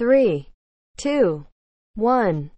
three, two, one.